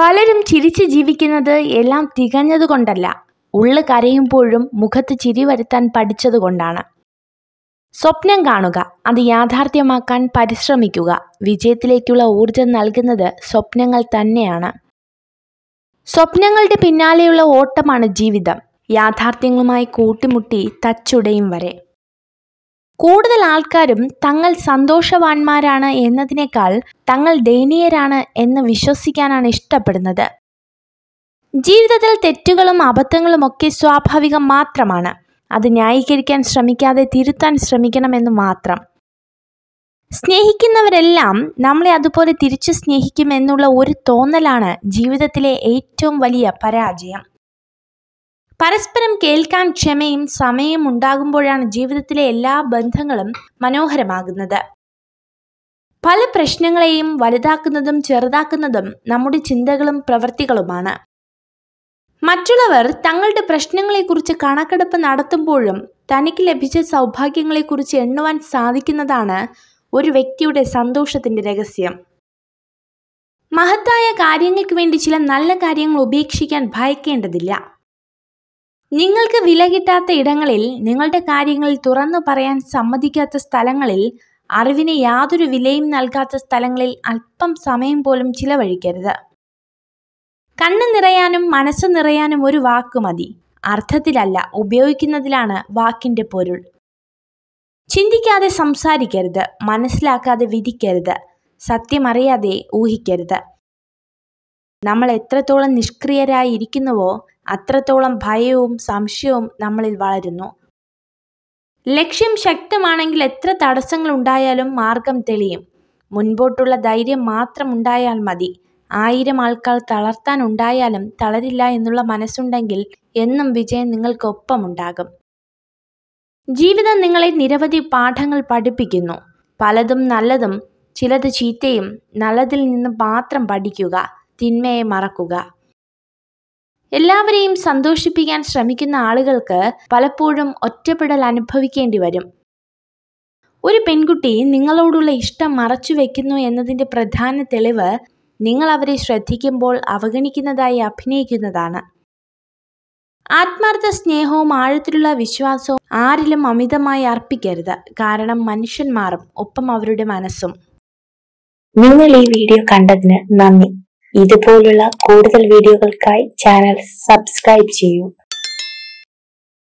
പലരും ചിരിച്ച് ജീവിക്കുന്നത് എല്ലാം തികഞ്ഞതുകൊണ്ടല്ല ഉള്ളു കരയുമ്പോഴും മുഖത്ത് ചിരി വരുത്താൻ പഠിച്ചതുകൊണ്ടാണ് സ്വപ്നം കാണുക അത് യാഥാർത്ഥ്യമാക്കാൻ പരിശ്രമിക്കുക വിജയത്തിലേക്കുള്ള ഊർജം നൽകുന്നത് സ്വപ്നങ്ങൾ തന്നെയാണ് സ്വപ്നങ്ങളുടെ പിന്നാലെയുള്ള ഓട്ടമാണ് ജീവിതം യാഥാർത്ഥ്യങ്ങളുമായി കൂട്ടിമുട്ടി തച്ചുടയും വരെ കൂടുതൽ ആൾക്കാരും തങ്ങൾ സന്തോഷവാന്മാരാണ് എന്നതിനേക്കാൾ തങ്ങൾ ദയനീയരാണ് എന്ന് വിശ്വസിക്കാനാണ് ഇഷ്ടപ്പെടുന്നത് ജീവിതത്തിൽ തെറ്റുകളും അബദ്ധങ്ങളും ഒക്കെ സ്വാഭാവികം മാത്രമാണ് അത് ന്യായീകരിക്കാൻ ശ്രമിക്കാതെ തിരുത്താൻ ശ്രമിക്കണമെന്ന് മാത്രം സ്നേഹിക്കുന്നവരെല്ലാം നമ്മളെ അതുപോലെ തിരിച്ചു സ്നേഹിക്കുമെന്നുള്ള ഒരു തോന്നലാണ് ജീവിതത്തിലെ ഏറ്റവും വലിയ പരാജയം പരസ്പരം കേൾക്കാൻ ക്ഷമയും സമയം ഉണ്ടാകുമ്പോഴാണ് ജീവിതത്തിലെ എല്ലാ ബന്ധങ്ങളും മനോഹരമാകുന്നത് പല പ്രശ്നങ്ങളെയും വലുതാക്കുന്നതും ചെറുതാക്കുന്നതും നമ്മുടെ ചിന്തകളും പ്രവൃത്തികളുമാണ് മറ്റുള്ളവർ തങ്ങളുടെ പ്രശ്നങ്ങളെക്കുറിച്ച് കണക്കെടുപ്പ് നടത്തുമ്പോഴും തനിക്ക് ലഭിച്ച സൗഭാഗ്യങ്ങളെക്കുറിച്ച് എണ്ണുവാൻ സാധിക്കുന്നതാണ് ഒരു വ്യക്തിയുടെ സന്തോഷത്തിൻ്റെ രഹസ്യം മഹത്തായ കാര്യങ്ങൾക്ക് വേണ്ടി ചില നല്ല കാര്യങ്ങൾ ഉപേക്ഷിക്കാൻ ഭയക്കേണ്ടതില്ല നിങ്ങൾക്ക് വില കിട്ടാത്ത ഇടങ്ങളിൽ നിങ്ങളുടെ കാര്യങ്ങൾ തുറന്നു പറയാൻ സമ്മതിക്കാത്ത സ്ഥലങ്ങളിൽ അറിവിന് യാതൊരു വിലയും നൽകാത്ത സ്ഥലങ്ങളിൽ അല്പം സമയം പോലും ചിലവഴിക്കരുത് കണ്ണു നിറയാനും മനസ്സ് നിറയാനും ഒരു വാക്ക് മതി അർത്ഥത്തിലല്ല ഉപയോഗിക്കുന്നതിലാണ് വാക്കിന്റെ പൊരുൾ ചിന്തിക്കാതെ സംസാരിക്കരുത് മനസ്സിലാക്കാതെ വിധിക്കരുത് സത്യമറിയാതെ ഊഹിക്കരുത് നമ്മൾ എത്രത്തോളം നിഷ്ക്രിയരായി ഇരിക്കുന്നുവോ അത്രത്തോളം ഭയവും സംശയവും നമ്മളിൽ വളരുന്നു ലക്ഷ്യം ശക്തമാണെങ്കിൽ എത്ര തടസ്സങ്ങൾ ഉണ്ടായാലും മാർഗം തെളിയും മുൻപോട്ടുള്ള ധൈര്യം മാത്രം ഉണ്ടായാൽ മതി ആയിരം ആൾക്കാർ തളർത്താൻ ഉണ്ടായാലും തളരില്ല എന്നുള്ള മനസ്സുണ്ടെങ്കിൽ എന്നും വിജയം നിങ്ങൾക്കൊപ്പം ഉണ്ടാകും ജീവിതം നിങ്ങളെ നിരവധി പാഠങ്ങൾ പഠിപ്പിക്കുന്നു പലതും നല്ലതും ചിലത് ചീത്തയും നല്ലതിൽ നിന്ന് മാത്രം പഠിക്കുക തിന്മയെ മറക്കുക എല്ലാവരെയും സന്തോഷിപ്പിക്കാൻ ശ്രമിക്കുന്ന ആളുകൾക്ക് പലപ്പോഴും ഒറ്റപ്പെടൽ അനുഭവിക്കേണ്ടി വരും ഒരു പെൺകുട്ടി നിങ്ങളോടുള്ള ഇഷ്ടം മറച്ചു വയ്ക്കുന്നു എന്നതിൻ്റെ പ്രധാന തെളിവ് നിങ്ങൾ അവരെ ശ്രദ്ധിക്കുമ്പോൾ അവഗണിക്കുന്നതായി അഭിനയിക്കുന്നതാണ് ആത്മാർത്ഥ സ്നേഹവും ആഴത്തിലുള്ള വിശ്വാസവും ആരിലും അമിതമായി അർപ്പിക്കരുത് കാരണം മനുഷ്യൻ മാറും ഒപ്പം അവരുടെ മനസ്സും നിങ്ങൾ ഈ വീഡിയോ കണ്ടതിന് നന്ദി ഇതുപോലുള്ള കൂടുതൽ വീഡിയോകൾക്കായി ചാനൽ സബ്സ്ക്രൈബ് ചെയ്യൂ